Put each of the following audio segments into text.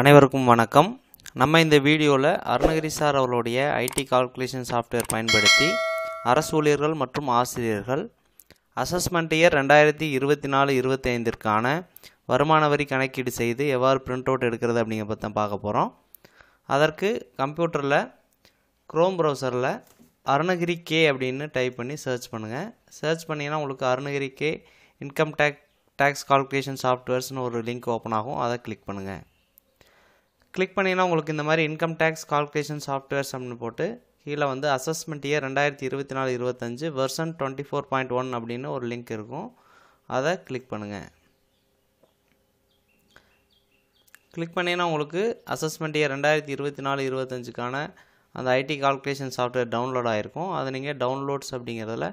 அனைவருக்கும் வணக்கம் நம்ம இந்த வீடியோவில் அருணகிரி சார் அவர்களுடைய ஐடி கால்குலேஷன் சாஃப்ட்வேர் பயன்படுத்தி அரசு ஊழியர்கள் மற்றும் ஆசிரியர்கள் அசஸ்மெண்ட் இயர் ரெண்டாயிரத்தி இருபத்தி நாலு இருபத்தைந்திற்கான வருமான வரி கணக்கீடு செய்து எவ்வாறு பிரிண்ட் அவுட் எடுக்கிறது அப்படிங்கிற பற்றி தான் பார்க்க போகிறோம் அதற்கு கம்ப்யூட்டரில் குரோம் ப்ரௌசரில் அருணகிரி கே அப்படின்னு டைப் பண்ணி சர்ச் பண்ணுங்கள் சர்ச் பண்ணிங்கன்னா உங்களுக்கு Arunagiri K income tax tax calculation சாஃப்ட்வேர்ஸ்னு ஒரு லிங்க் ஓப்பன் ஆகும் அதை கிளிக் பண்ணுங்கள் கிளிக் பண்ணிங்கன்னா உங்களுக்கு இந்த மாதிரி இன்கம் டேக்ஸ் கால்குலேஷன் சாஃப்ட்வேர்ஸ் அப்படின்னு போட்டு கீழே வந்து அசஸ்மெண்ட் இயர் ரெண்டாயிரத்தி இருபத்தி நாலு இருபத்தஞ்சு version twenty four point one அப்படின்னு ஒரு லிங்க் இருக்கும் அதை கிளிக் பண்ணுங்கள் கிளிக் பண்ணிங்கன்னா உங்களுக்கு அசஸ்மெண்ட் இயர் ரெண்டாயிரத்தி இருபத்தி நாலு இருபத்தஞ்சுக்கான அந்த ஐடி கால்குலேஷன் சாஃப்ட்வேர் டவுன்லோட் ஆகிருக்கும் அதை நீங்கள் டவுன்லோட்ஸ் அப்படிங்கிறதுல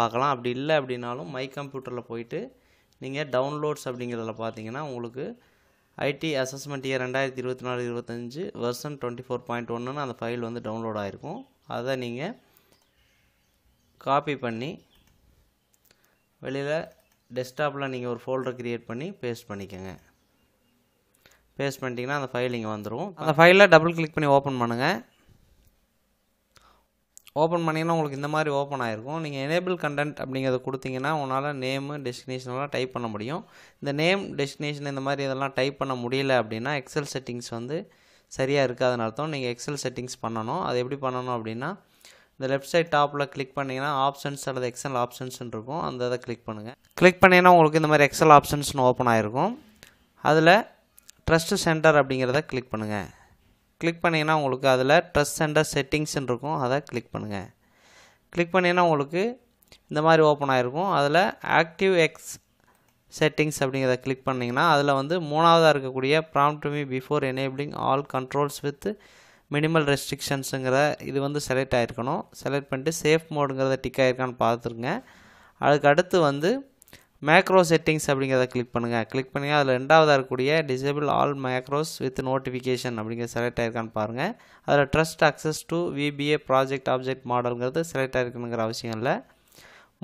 பார்க்கலாம் அப்படி இல்லை அப்படின்னாலும் மை கம்ப்யூட்டரில் போயிட்டு நீங்கள் டவுன்லோட்ஸ் அப்படிங்கிறதுல பார்த்தீங்கன்னா உங்களுக்கு ஐடி அசஸ்மெண்ட் இயர் ரெண்டாயிரத்தி இருபத்தி நாலு இருபத்தஞ்சி வெர்ஷன் டுவெண்ட்டி ஃபோர் பாயிண்ட் ஒன்றுன்னு அந்த ஃபைல் வந்து டவுன்லோட் ஆகிருக்கும் அதை நீங்கள் காப்பி பண்ணி வெளியில் டெஸ்க்டாப்பில் நீங்கள் ஒரு ஃபோல்டர் க்ரியேட் பண்ணி பேஸ்ட் பண்ணிக்கோங்க பேஸ்ட் பண்ணிட்டீங்கன்னா அந்த ஃபைல் இங்கே வந்துடும் அந்த ஃபைலில் டபுள் கிளிக் பண்ணி ஓப்பன் பண்ணுங்கள் ஓப்பன் பண்ணிங்கன்னா உங்களுக்கு இந்த மாதிரி ஓப்பன் ஆகிருக்கும் நீங்கள் எனேபிள் கண்டென்ட் அப்படிங்கிறத கொடுத்தீங்கன்னா உங்களால் நேமு டெஸ்டினேஷனெலாம் டைப் பண்ண முடியும் இந்த நேம் டெஸ்டினேஷன் இந்த மாதிரி இதெல்லாம் டைப் பண்ண முடியல அப்படின்னா எக்ஸல் செட்டிங்ஸ் வந்து சரியாக இருக்காதுன்னு அர்த்தம் நீங்கள் எக்ஸல் செட்டிங்ஸ் பண்ணணும் அது எப்படி பண்ணணும் அப்படின்னா இந்த லெஃப்ட் சைட் டாப்பில் கிளிக் பண்ணிங்கன்னா ஆப்ஷன்ஸ் அல்லது எக்ஸல் ஆப்ஷன்ஸ்னு இருக்கும் அந்த இதை கிளிக் பண்ணுங்கள் கிளிக் பண்ணிங்கன்னா உங்களுக்கு இந்த மாதிரி எக்ஸல் ஆப்ஷன்ஸ்னு ஓப்பன் ஆகிருக்கும் அதில் ட்ரஸ்ட்டு சென்டர் அப்படிங்கிறத கிளிக் பண்ணுங்கள் கிளிக் பண்ணிங்கன்னா உங்களுக்கு அதில் ட்ரெஸ் சென்டர் செட்டிங்ஸ்ன்னு இருக்கும் அதை கிளிக் பண்ணுங்கள் கிளிக் பண்ணிங்கன்னா உங்களுக்கு இந்த மாதிரி ஓப்பன் ஆகிருக்கும் அதில் ஆக்டிவ் எக்ஸ் செட்டிங்ஸ் அப்படிங்கிறத கிளிக் பண்ணிங்கன்னா அதில் வந்து மூணாவதாக இருக்கக்கூடிய prompt me before enabling all controls with minimal ரெஸ்ட்ரிக்ஷன்ஸுங்கிற இது வந்து செலக்ட் ஆகிருக்கணும் செலக்ட் பண்ணிட்டு சேஃப் மோடுங்கிறத டிக் ஆகிருக்கான்னு பார்த்துருங்க அதுக்கடுத்து வந்து மேக்ரோ செட்டிங்ஸ் அப்படிங்கிறத கிளிக் பண்ணுங்கள் கிளிக் பண்ணி அதில் ரெண்டாவதாக இருக்கக்கூடிய disable all macros with notification அப்படிங்கிற செலக்ட் ஆயிருக்கான்னு பாருங்கள் அதில் trust access to VBA project object மாடல்ங்கிறது செலக்ட் ஆயிருக்குங்கிற அவசியம் இல்லை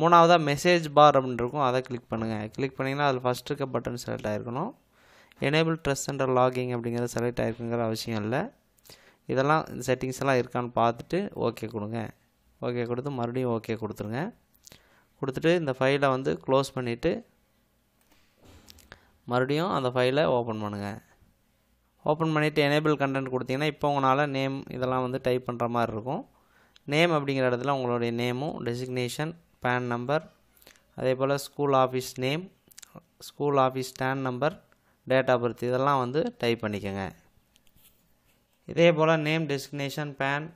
மூணாவதாக மெசேஜ் பார் அப்படின்னு இருக்கும் அதை கிளிக் பண்ணுங்கள் கிளிக் பண்ணிங்கன்னா அதில் ஃபஸ்ட் இருக்க பட்டன் செலக்ட் ஆகிருக்கணும் எனேபிள் ட்ரஸ்ட் சென்டர் லாகிங் அப்படிங்கிறது செலக்ட் ஆகிருக்குங்கிற அவசியம் இல்லை இதெல்லாம் செட்டிங்ஸ் எல்லாம் இருக்கான்னு பார்த்துட்டு ஓகே கொடுங்க ஓகே கொடுத்து மறுபடியும் ஓகே கொடுத்துருங்க கொடுத்துட்டு இந்த ஃபைலை வந்து க்ளோஸ் பண்ணிவிட்டு மறுபடியும் அந்த ஃபைலை ஓப்பன் பண்ணுங்கள் ஓப்பன் பண்ணிவிட்டு எனேபிள் கண்டென்ட் கொடுத்தீங்கன்னா இப்போ உங்களால் நேம் இதெல்லாம் வந்து டைப் பண்ணுற மாதிரி இருக்கும் நேம் அப்படிங்கிற இடத்துல உங்களுடைய நேமும் டெசிக்னேஷன் பேன் நம்பர் அதே போல் school office name school office stand number date of birth இதெல்லாம் வந்து டைப் பண்ணிக்கோங்க இதே போல் நேம் டெசிக்னேஷன் பேன்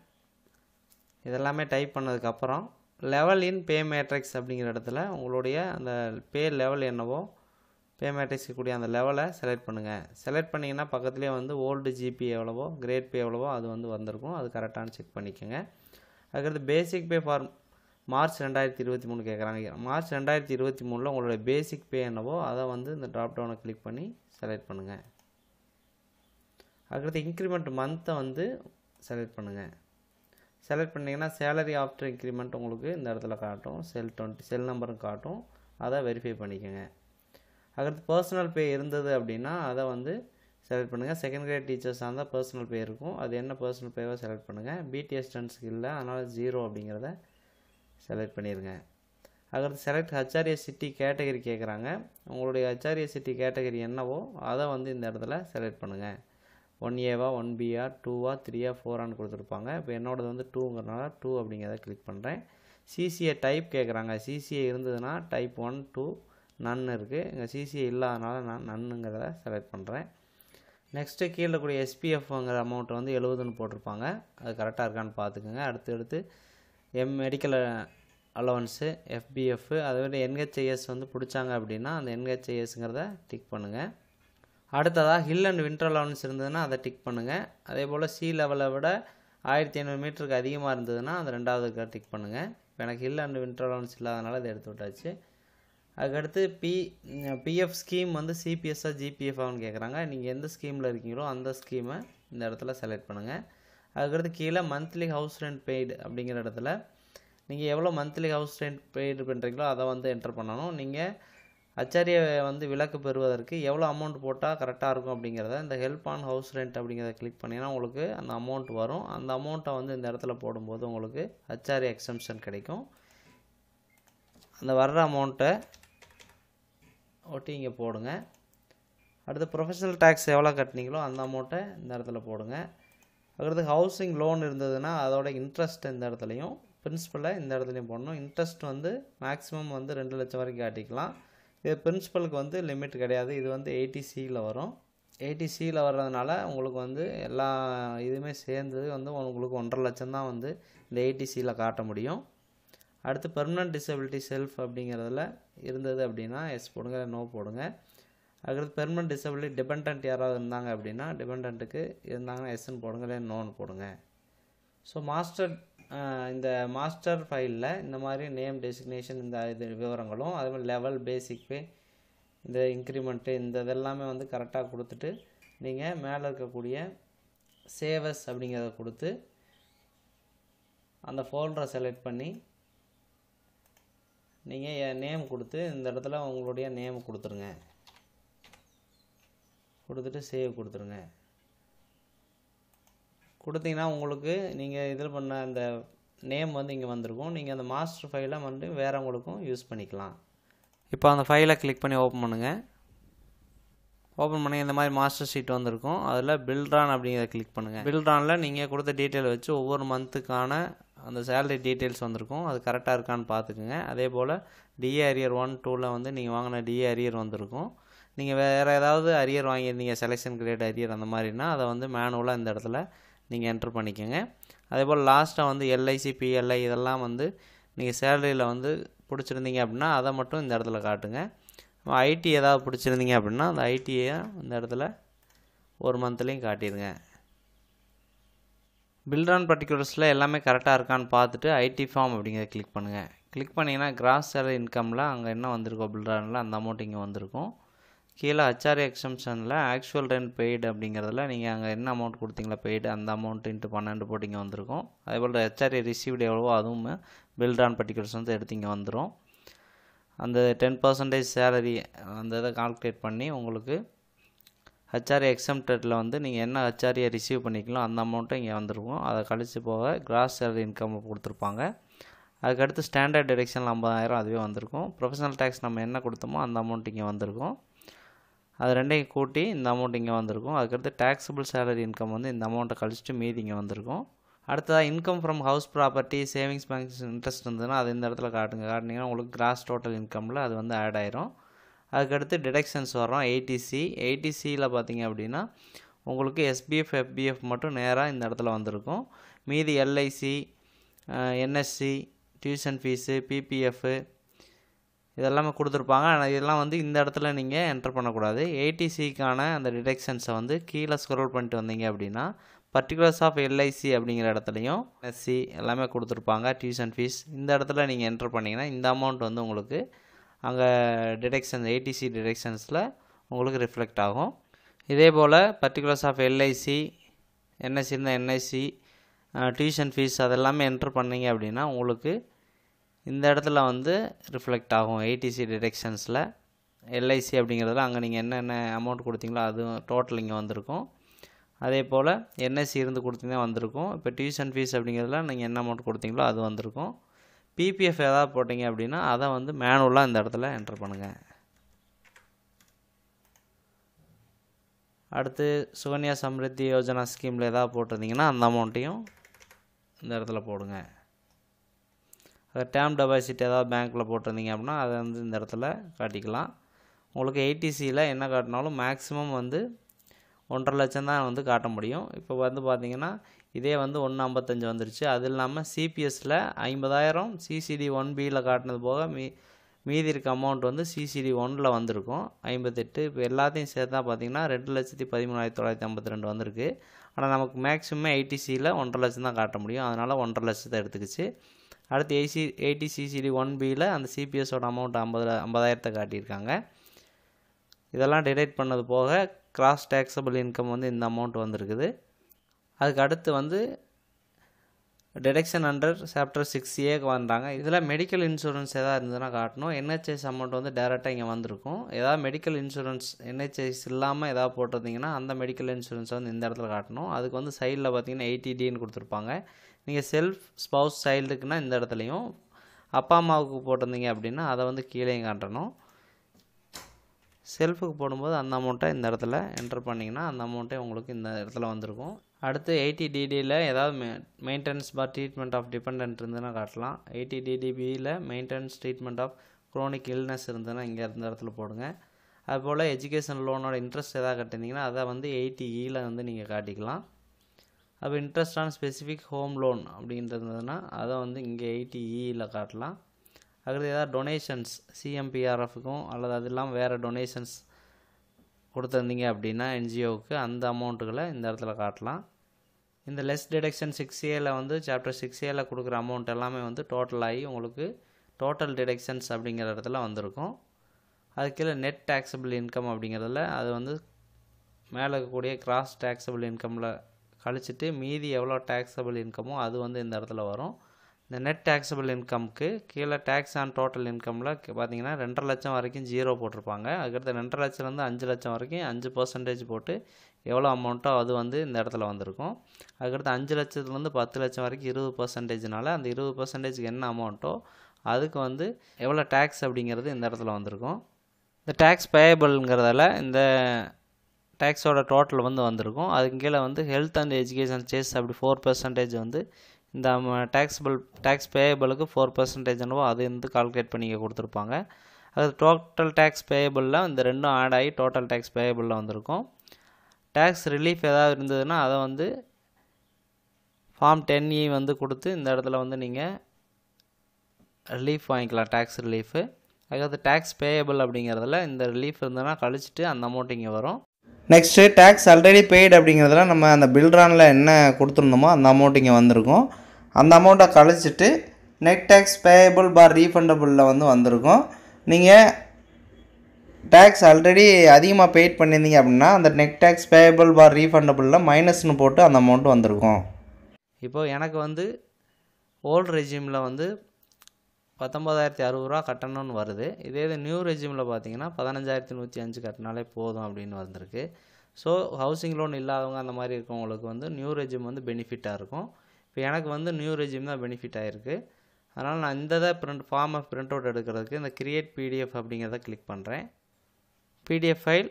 இதெல்லாமே டைப் பண்ணதுக்கப்புறம் லெவல் இன் பே மேட்ரிக்ஸ் அப்படிங்கிற இடத்துல உங்களுடைய அந்த பே லெவல் என்னவோ பே மேட்ரிக்ஸ் கூடிய அந்த லெவலை செலக்ட் பண்ணுங்கள் செலக்ட் பண்ணிங்கன்னா பக்கத்துலேயே வந்து ஓல்டு ஜிபி எவ்வளவோ கிரேட் பே எவ்வளவோ அது வந்து வந்திருக்கும் அது கரெக்டானு செக் பண்ணிக்கோங்க அதுக்கடுத்து பேசிக் பே ஃபார் மார்ச் ரெண்டாயிரத்தி இருபத்தி மூணு கேட்குறாங்க மார்ச் ரெண்டாயிரத்தி இருபத்தி மூணில் உங்களுடைய பேசிக் பே என்னவோ அதை வந்து இந்த ட்ராப்டவுனை கிளிக் பண்ணி செலக்ட் பண்ணுங்கள் அதுக்கடுத்து இன்க்ரிமெண்ட் மந்த்தை வந்து செலக்ட் பண்ணுங்கள் செலக்ட் பண்ணிங்கன்னா சேலரி ஆஃப்டர் இன்க்ரிமெண்ட் உங்களுக்கு இந்த இடத்துல காட்டும் செல் டுவெண்ட்டி செல் நம்பரும் காட்டும் அதை வெரிஃபை பண்ணிக்கோங்க அடுத்து பர்சனல் பே இருந்தது அப்படின்னா அதை வந்து செலக்ட் பண்ணுங்கள் செகண்ட் கிரேட் டீச்சர்ஸாக இருந்தால் பர்சனல் பே இருக்கும் அது என்ன பர்சனல் பேவாக செலக்ட் பண்ணுங்கள் பிடிஎஸ் ஸ்டன்ஸுக்கு இல்லை அதனால் ஜீரோ அப்படிங்கிறத செலக்ட் பண்ணிடுங்க அடுத்து செலக்ட் ஹச்ஆர்ஏ சிட்டி கேட்டகரி கேட்குறாங்க உங்களுடைய ஹச்ஆர்ஏ சிட்டி கேட்டகரி என்னவோ அதை வந்து இந்த இடத்துல செலக்ட் பண்ணுங்கள் ஒன் ஏவா ஒன் பிஆர் டூவா த்ரீயா ஃபோரான்னு கொடுத்துருப்பாங்க இப்போ என்னோடது வந்து டூங்கிறனால டூ அப்படிங்கிறத கிளிக் பண்ணுறேன் சிசிஏ டைப் கேட்குறாங்க சிசிஏ இருந்ததுன்னா டைப் ஒன் டூ நன் இருக்குது இங்கே சிசிஏ இல்லாதனால நான் நன்னுங்கிறத செலக்ட் பண்ணுறேன் நெக்ஸ்ட்டு கீழே கூடிய எஸ்பிஎஃப்ங்கிற அமௌண்ட் வந்து எழுபதுன்னு போட்டிருப்பாங்க அது கரெக்டாக இருக்கான்னு பார்த்துக்கோங்க அடுத்து அடுத்து எம் மெடிக்கல் அலவன்ஸு எஃபிஎஃப் விட என்ஹெச்ஐஎஸ் வந்து பிடிச்சாங்க அப்படின்னா அந்த என்ஹெச்ஐஎஸ்ங்கிறத டிக் பண்ணுங்கள் அடுத்ததாக ஹில் அண்ட் வின்டர் அலவன்ஸ் இருந்ததுன்னா அதை டிக் பண்ணுங்கள் அதே போல் சி லெவலை விட ஆயிரத்தி ஐநூறு மீட்டருக்கு அதிகமாக இருந்ததுன்னா அந்த ரெண்டாவது டிக் பண்ணுங்கள் இப்போ எனக்கு ஹில் அண்ட் விண்டர் அலவன்ஸ் இல்லாதனால அதை எடுத்து விட்டாச்சு அதுக்கடுத்து பி பிஎஃப் ஸ்கீம் வந்து சிபிஎஸ்ஸாக ஜிபிஎஃப்ஆன்னு கேட்குறாங்க நீங்கள் எந்த ஸ்கீமில் இருக்கீங்களோ அந்த ஸ்கீமை இந்த இடத்துல செலக்ட் பண்ணுங்கள் அதுக்கடுத்து கீழே மந்த்லி ஹவுஸ் ரெண்ட் பெய்டு அப்படிங்கிற இடத்துல நீங்கள் எவ்வளோ மந்த்லி ஹவுஸ் ரெண்ட் பெய்டு பண்ணுறீங்களோ அதை வந்து என்டர் பண்ணணும் நீங்கள் அச்சாரிய வந்து விலக்கு பெறுவதற்கு எவ்வளோ அமௌண்ட் போட்டால் கரெக்டாக இருக்கும் அப்படிங்கிறத இந்த ஹெல்ப் ஆன் ஹவுஸ் ரெண்ட் அப்படிங்கிறத கிளிக் பண்ணிங்கன்னா உங்களுக்கு அந்த அமௌண்ட் வரும் அந்த அமௌண்ட்டை வந்து இந்த இடத்துல போடும்போது உங்களுக்கு அச்சாரிய எக்ஸம்ஷன் கிடைக்கும் அந்த வர்ற அமௌண்ட்டை ஒட்டி இங்கே போடுங்க அடுத்து ப்ரொஃபஷனல் டேக்ஸ் எவ்வளோ கட்டினீங்களோ அந்த அமௌண்ட்டை இந்த இடத்துல போடுங்க அடுத்து ஹவுசிங் லோன் இருந்ததுன்னா அதோட இன்ட்ரெஸ்ட் இந்த இடத்துலையும் பிரின்ஸிபலை இந்த இடத்துலையும் போடணும் இன்ட்ரெஸ்ட் வந்து மேக்ஸிமம் வந்து ரெண்டு லட்சம் வரைக்கும் காட்டிக்கலாம் இது பிரின்ஸிபலுக்கு வந்து லிமிட் கிடையாது இது வந்து எயிட்டி சியில் வரும் எயிட்டி சியில் வர்றதுனால உங்களுக்கு வந்து எல்லா இதுவுமே சேர்ந்தது வந்து உங்களுக்கு ஒன்றரை லட்சம் தான் வந்து இந்த எயிட்டி சியில் காட்ட முடியும் அடுத்து பெர்மனன்ட் டிசபிலிட்டி செல்ஃப் அப்படிங்கிறதுல இருந்தது அப்படின்னா எஸ் போடுங்க நோ போடுங்க அடுத்து பெர்மனன்ட் டிசபிலிட்டி டிபெண்ட் யாராவது இருந்தாங்க அப்படின்னா டிபெண்ட்டுக்கு இருந்தாங்கன்னா எஸ்ன்னு போடுங்க இல்லை நோன்னு போடுங்க ஸோ மாஸ்டர் இந்த மாஸ்டர் ஃபைலில் இந்த மாதிரி நேம் டெசிக்னேஷன் இந்த இது விவரங்களும் அதே மாதிரி லெவல் பேசிக் பே இந்த இன்க்ரிமெண்ட்டு இந்த இதெல்லாமே வந்து கரெக்டாக கொடுத்துட்டு நீங்கள் மேலே இருக்கக்கூடிய சேவஸ் அப்படிங்கிறத கொடுத்து அந்த ஃபோல்டரை செலக்ட் பண்ணி நீங்கள் என் நேம் கொடுத்து இந்த இடத்துல உங்களுடைய நேம் கொடுத்துருங்க கொடுத்துட்டு சேவ் கொடுத்துருங்க கொடுத்தீங்கன்னா உங்களுக்கு நீங்கள் இதில் பண்ண அந்த நேம் வந்து இங்கே வந்திருக்கும் நீங்கள் அந்த மாஸ்டர் ஃபைலை வந்து வேறவங்களுக்கும் யூஸ் பண்ணிக்கலாம் இப்போ அந்த ஃபைலை கிளிக் பண்ணி ஓப்பன் பண்ணுங்கள் ஓப்பன் பண்ணி இந்த மாதிரி மாஸ்டர் ஷீட் வந்திருக்கும் அதில் பில்ட்ரான் அப்படிங்கிறத கிளிக் பண்ணுங்கள் பில்ட்ரானில் நீங்கள் கொடுத்த டீட்டெயில் வச்சு ஒவ்வொரு மந்த்துக்கான அந்த சேலரி டீட்டெயில்ஸ் வந்திருக்கும் அது கரெக்டாக இருக்கான்னு பார்த்துக்குங்க அதே போல் டிஏ அரியர் ஒன் டூவில் வந்து நீங்கள் வாங்கின டிஏ அரியர் வந்திருக்கும் நீங்கள் வேறு ஏதாவது அரியர் வாங்கியிருந்தீங்க செலெக்ஷன் கிரேட் அரியர் அந்த மாதிரினா அதை வந்து மேனுவலாக இந்த இடத்துல நீங்கள் என்ட்ரு பண்ணிக்கோங்க அதேபோல் லாஸ்ட்டாக வந்து எல்ஐசி பிஎல்ஐ இதெல்லாம் வந்து நீங்கள் சேலரியில் வந்து பிடிச்சிருந்தீங்க அப்படின்னா அதை மட்டும் இந்த இடத்துல காட்டுங்க ஐடி ஏதாவது பிடிச்சிருந்தீங்க அப்படின்னா அந்த ஐடியை இந்த இடத்துல ஒரு மந்த்லேயும் காட்டிடுங்க பில்ட்ரான் பர்டிகுலர்ஸில் எல்லாமே கரெக்டாக இருக்கான்னு பார்த்துட்டு ஐடி ஃபார்ம் அப்படிங்கிறத கிளிக் பண்ணுங்கள் கிளிக் பண்ணிங்கன்னா கிராஸ் சேலரி இன்கமில் அங்கே என்ன வந்திருக்கோ பில்ட்ரானில் அந்த அமௌண்ட் இங்கே வந்திருக்கும் கீழே ஹச்ஆர் எக்ஸம்ஷனில் ஆக்சுவல் ரெண்ட் பெய்டு அப்படிங்கிறதுல நீங்கள் அங்கே என்ன அமௌண்ட் கொடுத்தீங்களா பெய்டு அந்த அமௌண்ட் இன்ட்டு பன்னெண்டு போட்டிங்க இங்கே வந்திருக்கும் அதேபோல் ஹெச்ஆர்ஏ ரிசீவ்டு எவ்வளோ அதுவும் பில்ட் ஆன் பர்டிகுலர்ஸ் வந்து எடுத்திங்க வந்துடும் அந்த டென் பர்சன்டேஜ் சேலரி அந்த இதை கால்குலேட் பண்ணி உங்களுக்கு ஹச்ஆர்ஏ எக்ஸம்டில் வந்து நீங்கள் என்ன ஹச்ஆர்ஏ ரிசீவ் பண்ணிக்கலாம் அந்த அமௌண்ட்டும் இங்கே வந்துருக்கும் அதை கழித்து போக கிராஸ் சேலரி இன்கம் கொடுத்துருப்பாங்க அதுக்கடுத்து ஸ்டாண்டர்ட் டிரெக்ஷனில் ஐம்பதாயிரம் அதுவே வந்திருக்கும் ப்ரொஃபஷனல் டேக்ஸ் நம்ம என்ன கொடுத்தோமோ அந்த அமௌண்ட் இங்கே வந்திருக்கும் அது ரெண்டையும் கூட்டி இந்த அமௌண்ட் இங்கே வந்திருக்கும் அதுக்கடுத்து டேக்ஸபிள் சேலரி இன்கம் வந்து இந்த அமௌண்ட்டை கழிச்சிட்டு மீதி இங்கே வந்திருக்கும் அடுத்ததாக income from house property savings banks interest இருந்ததுன்னா அது இந்த இடத்துல காட்டுங்க காட்டினீங்கன்னா உங்களுக்கு கிராஸ் டோட்டல் இன்கமில் அது வந்து ஆட் ஆயிரும் அதுக்கடுத்து டிடெக்ஷன்ஸ் வரும் ஏடிசி ஏடிசியில் பார்த்தீங்க அப்படின்னா உங்களுக்கு எஸ்பிஎஃப் எஃபிஎஃப் மட்டும் நேராக இந்த இடத்துல வந்திருக்கும் மீதி LIC NSC tuition fees PPF இதெல்லாமே கொடுத்துருப்பாங்க ஆனால் இதெல்லாம் வந்து இந்த இடத்துல நீங்கள் என்டர் பண்ணக்கூடாது ஏடிசிக்கான அந்த டிடெக்ஷன்ஸை வந்து கீழே ஸ்க்ரோல் பண்ணிட்டு வந்தீங்க அப்படின்னா பர்டிகுலர்ஸ் ஆஃப் எல்ஐசி அப்படிங்கிற இடத்துலையும் எஸ்சி எல்லாமே கொடுத்துருப்பாங்க டியூஷன் ஃபீஸ் இந்த இடத்துல நீங்கள் என்டர் பண்ணிங்கன்னா இந்த அமௌண்ட் வந்து உங்களுக்கு அங்கே டிடெக்ஷன் ஏடிசி டிடெக்ஷன்ஸில் உங்களுக்கு ரிஃப்ளெக்ட் ஆகும் இதே போல் பர்டிகுலர்ஸ் ஆஃப் எல்ஐசி என்எஸ்சி இருந்தால் என்ஐசி டியூஷன் ஃபீஸ் அதெல்லாமே என்ட்ரு பண்ணிங்க அப்படின்னா உங்களுக்கு இந்த இடத்துல வந்து ரிஃப்ளெக்ட் ஆகும் ஏடிசி டிடெக்ஷன்ஸில் எல்ஐசி அப்படிங்கிறதுல அங்கே நீங்கள் என்னென்ன அமௌண்ட் கொடுத்தீங்களோ அதுவும் டோட்டல் இங்கே வந்திருக்கும் அதே போல் என்எஸ்சி இருந்து கொடுத்தீங்கன்னா வந்திருக்கும் இப்போ டியூஷன் ஃபீஸ் அப்படிங்கிறதுல நீங்கள் என்ன அமௌண்ட் கொடுத்தீங்களோ அது வந்திருக்கும் பிபிஎஃப் ஏதாவது போட்டிங்க அப்படின்னா அதை வந்து மேனுவலாக இந்த இடத்துல என்ட்ரு பண்ணுங்கள் அடுத்து சுகன்யா சம்ரித்தி யோஜனா ஸ்கீமில் ஏதாவது போட்டிருந்தீங்கன்னா அந்த அமௌண்ட்டையும் இந்த இடத்துல போடுங்க அதை டேம் டெபாசிட் ஏதாவது பேங்க்கில் போட்டிருந்தீங்க அப்படின்னா அதை வந்து இந்த இடத்துல காட்டிக்கலாம் உங்களுக்கு எயிட்டிசியில் என்ன காட்டினாலும் மேக்ஸிமம் வந்து ஒன்றரை லட்சம் தான் வந்து காட்ட முடியும் இப்போ வந்து பார்த்தீங்கன்னா இதே வந்து ஒன்று ஐம்பத்தஞ்சு வந்துருச்சு அது இல்லாமல் சிபிஎஸ்சில் ஐம்பதாயிரம் சிசிடி ஒன் பியில் காட்டினது போக மீ மீதி இருக்க அமௌண்ட் வந்து சிசிடி ஒனில் வந்திருக்கும் ஐம்பத்தெட்டு இப்போ எல்லாத்தையும் சேர்த்தா பார்த்திங்கன்னா ரெண்டு லட்சத்தி பதிமூணாயிரத்தி தொள்ளாயிரத்தி ஐம்பத்தி ரெண்டு வந்திருக்கு ஆனால் நமக்கு மேக்ஸிமம் எயிட்டிசியில் ஒன்றரை லட்சம் தான் காட்ட முடியும் அதனால் ஒன்றரை லட்சத்தை எடுத்துக்கிச்சு அடுத்து ஏசி எயிட்டி சிசிடி ஒன் பியில் அந்த சிபிஎஸோட அமௌண்ட் ஐம்பது ஐம்பதாயிரத்தை காட்டியிருக்காங்க இதெல்லாம் டிடெக்ட் பண்ணது போக கிராஸ் டேக்ஸபிள் இன்கம் வந்து இந்த அமௌண்ட் வந்திருக்குது அதுக்கு அடுத்து வந்து டிடெக்ஷன் அண்டர் சாப்டர் சிக்ஸ் ஏக்கு வந்தாங்க இதில் மெடிக்கல் இன்சூரன்ஸ் எதாவது இருந்ததுன்னா காட்டணும் என்ஹெச்எஸ் அமௌண்ட் வந்து டேரெக்டாக இங்கே வந்திருக்கும் ஏதாவது மெடிக்கல் இன்சூரன்ஸ் என்ஹெச்எஸ் இல்லாமல் எதாவது போட்டிருந்தீங்கன்னா அந்த மெடிக்கல் இன்சூரன்ஸ் வந்து இந்த இடத்துல காட்டணும் அதுக்கு வந்து சைடில் பார்த்தீங்கன்னா எயிட்டி டின்னு கொடுத்துருப்பாங்க நீங்கள் செல்ஃப் ஸ்பவுஸ் சைல்டுக்குன்னா இந்த இடத்துலையும் அப்பா அம்மாவுக்கு போட்டிருந்தீங்க அப்படின்னா அதை வந்து கீழே காட்டணும் செல்ஃபுக்கு போடும்போது அந்த அமௌண்ட்டை இந்த இடத்துல என்ட்ரு பண்ணிங்கன்னா அந்த அமௌண்ட்டே உங்களுக்கு இந்த இடத்துல வந்திருக்கும் அடுத்து எயிட்டி டிடியில் ஏதாவது மெ maintenance for treatment of depend இருந்ததுன்னா காட்டலாம் எயிட்டி டிடிபியில் maintenance treatment of chronic illness இருந்ததுன்னா இங்கே இருந்த இடத்துல போடுங்க அதுபோல் எஜுகேஷன் லோனோட இன்ட்ரெஸ்ட் எதாவது கட்டினீங்கன்னா அதை வந்து எயிட்டி ஈயில் e வந்து நீங்கள் காட்டிக்கலாம் அப்போ interest on specific home loan அப்படின்றதுனா அதை வந்து இங்கே எயிட்டி e காட்டலாம் அடுத்து ஏதாவது டொனேஷன்ஸ் சிஎம்பிஆர்எஃப்க்கும் அல்லது அது இல்லாமல் வேறு டொனேஷன்ஸ் கொடுத்துருந்தீங்க அப்படின்னா என்ஜிஓவுக்கு அந்த அமௌண்ட்டுகளை இந்த இடத்துல காட்டலாம் இந்த லெஸ் டிடக்ஷன் சிக்ஸ் ஏல வந்து சாப்டர் சிக்ஸ் ஏல கொடுக்குற அமௌண்ட் எல்லாமே வந்து டோட்டல் ஆகி உங்களுக்கு டோட்டல் டிடக்ஷன்ஸ் அப்படிங்கிற இடத்துல வந்திருக்கும் அதுக்கு நெட் டேக்ஸபிள் இன்கம் அப்படிங்கிறதுல அது வந்து மேலே இருக்கக்கூடிய கிராஸ் டேக்ஸபிள் இன்கமில் கழிச்சிட்டு மீதி எவ்வளோ டேக்ஸபிள் இன்கமோ அது வந்து இந்த இடத்துல வரும் இந்த நெட் டேக்ஸபிள் இன்கம்க்கு கீழே டேக்ஸ் ஆன் டோட்டல் இன்கமில் பார்த்தீங்கன்னா ரெண்டரை லட்சம் வரைக்கும் ஜீரோ போட்டிருப்பாங்க அதுக்கடுத்து ரெண்டரை லட்சம்லேருந்து அஞ்சு லட்சம் வரைக்கும் அஞ்சு பர்சன்டேஜ் போட்டு எவ்வளோ அமௌண்ட்டோ அது வந்து இந்த இடத்துல வந்திருக்கும் அதுக்கடுத்து அஞ்சு லட்சத்துலேருந்து பத்து லட்சம் வரைக்கும் இருபது பர்சன்டேஜ்னால அந்த இருபது பர்சன்டேஜ்க்கு என்ன அமௌண்ட்டோ அதுக்கு வந்து எவ்வளோ டேக்ஸ் அப்படிங்கிறது இந்த இடத்துல வந்திருக்கும் இந்த டேக்ஸ் பேயபிள்ங்கிறதால இந்த டேக்ஸோட டோட்டல் வந்து வந்திருக்கும் அதுக்கு கீழே வந்து ஹெல்த் அண்ட் எஜுகேஷன் சேஸ் அப்படி ஃபோர் பர்சன்டேஜ் வந்து இந்த டேக்ஸபிள் டேக்ஸ் பேயபிளுக்கு ஃபோர் பர்சன்டேஜ் என்னவோ அது வந்து கால்குலேட் பண்ணி கொடுத்துருப்பாங்க அது டோட்டல் டேக்ஸ் பேயபிளில் இந்த ரெண்டும் ஆட் ஆகி டோட்டல் டேக்ஸ் பேயபிளில் வந்திருக்கும் டேக்ஸ் ரிலீஃப் ஏதாவது இருந்ததுன்னா அதை வந்து ஃபார்ம் டென் இ வந்து கொடுத்து இந்த இடத்துல வந்து நீங்கள் ரிலீஃப் வாங்கிக்கலாம் டேக்ஸ் ரிலீஃபு அதுக்கடுத்து டேக்ஸ் பேயபிள் அப்படிங்கிறதுல இந்த ரிலீஃப் இருந்ததுன்னா கழிச்சிட்டு அந்த அமௌண்ட் இங்கே வரும் நெக்ஸ்ட்டு டேக்ஸ் ஆல்ரெடி பெய்டு அப்படிங்கிறதுலாம் நம்ம அந்த பில்ட்ரானில் என்ன கொடுத்துருந்தோமோ அந்த அமௌண்ட் இங்கே வந்திருக்கும் அந்த அமௌண்ட்டை கழிச்சிட்டு நெட் டேக்ஸ் பேயபிள் பார் ரீஃபண்டபிளில் வந்து வந்திருக்கும் நீங்கள் டேக்ஸ் ஆல்ரெடி அதிகமாக பெய்ட் பண்ணியிருந்தீங்க அப்படின்னா அந்த நெட் டேக்ஸ் பேயபிள் பார் ரீஃபண்டபிளில் மைனஸ்னு போட்டு அந்த அமௌண்ட் வந்திருக்கும் இப்போது எனக்கு வந்து ஓல்டு ரெஜிமில் வந்து பத்தொம்போதாயிரத்தி அறுபது ரூபா கட்டணும்னு வருது இதே இது நியூ ரெஜிமில் பார்த்தீங்கன்னா பதினஞ்சாயிரத்தி நூற்றி அஞ்சு கட்டினாலே போதும் அப்படின்னு வந்திருக்கு ஸோ ஹவுசிங் லோன் இல்லாதவங்க அந்த மாதிரி இருக்கவங்களுக்கு வந்து நியூ ரெஜிம் வந்து பெனிஃபிட்டாக இருக்கும் இப்போ எனக்கு வந்து நியூ ரெஜிம் தான் பெனிஃபிட் ஆகிருக்கு அதனால் நான் இந்த தான் பிரிண்ட் ஃபார்மை பிரிண்ட் அவுட் எடுக்கிறதுக்கு இந்த கிரியேட் பிடிஎஃப் அப்படிங்கிறத கிளிக் பண்ணுறேன் பிடிஎஃப் ஃபைல்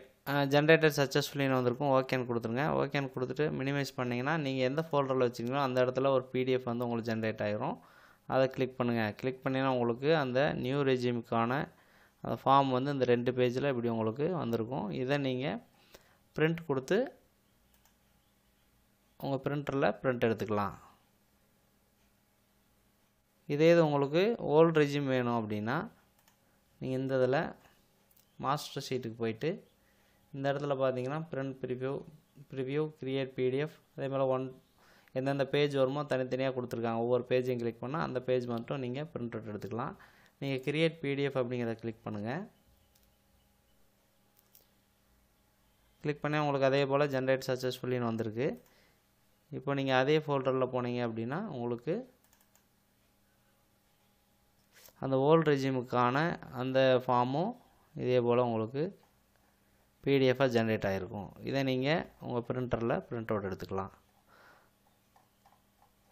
ஜென்ரேட்டர் சக்ஸஸ்ஃபுல்லின்னு வந்திருக்கும் ஓகேன்னு கொடுத்துருங்க ஓகேன்னு கொடுத்துட்டு மினிமைஸ் பண்ணிங்கன்னா நீங்கள் எந்த ஃபோல்டரில் வச்சுருக்கீங்களோ அந்த இடத்துல ஒரு பிடிஎஃப் வந்து உங்களுக்கு ஜென்ரேட் ஆகிரும் அதை கிளிக் பண்ணுங்கள் கிளிக் பண்ணிங்கன்னா உங்களுக்கு அந்த நியூ ரெஜிமுக்கான அந்த ஃபார்ம் வந்து இந்த ரெண்டு பேஜில் இப்படி உங்களுக்கு வந்திருக்கும் இதை நீங்கள் பிரிண்ட் கொடுத்து உங்கள் பிரிண்டரில் பிரிண்ட் எடுத்துக்கலாம் இதே இது உங்களுக்கு ஓல்டு ரெஜிம் வேணும் அப்படின்னா நீங்கள் இந்த இதில் மாஸ்டர் ஷீட்டுக்கு போயிட்டு இந்த இடத்துல பார்த்தீங்கன்னா print preview preview create PDF அதே மாதிரி ஒன் எந்தெந்த பேஜ் வருமோ தனித்தனியாக கொடுத்துருக்காங்க ஒவ்வொரு பேஜையும் கிளிக் பண்ணால் அந்த பேஜ் மட்டும் நீங்கள் பிரிண்ட் அவுட் எடுத்துக்கலாம் நீங்கள் கிரியேட் பிடிஎஃப் அப்படிங்கிறத கிளிக் பண்ணுங்கள் கிளிக் பண்ணி உங்களுக்கு அதே போல் ஜென்ரேட் சக்ஸஸ்ஃபுல்லின்னு வந்திருக்கு இப்போ நீங்கள் அதே ஃபோல்டரில் போனீங்க அப்படின்னா உங்களுக்கு அந்த ஓல்டு ரெஜிமுக்கான அந்த ஃபார்மும் இதே போல் உங்களுக்கு பிடிஎஃபாக ஜென்ரேட் ஆகிருக்கும் இதை நீங்கள் உங்கள் பிரிண்டரில் ப்ரிண்ட் அவுட் எடுத்துக்கலாம்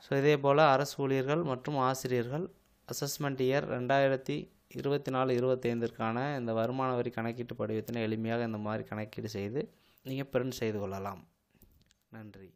ஸோ இதே போல் அரசு ஊழியர்கள் மற்றும் ஆசிரியர்கள் அசஸ்மெண்ட் இயர் ரெண்டாயிரத்தி இருபத்தி நாலு இருபத்தைந்திற்கான இந்த வருமான வரி கணக்கீட்டு படிவத்தினை எளிமையாக இந்த மாதிரி கணக்கீடு செய்து நீங்கள் பிரிண்ட் செய்து கொள்ளலாம் நன்றி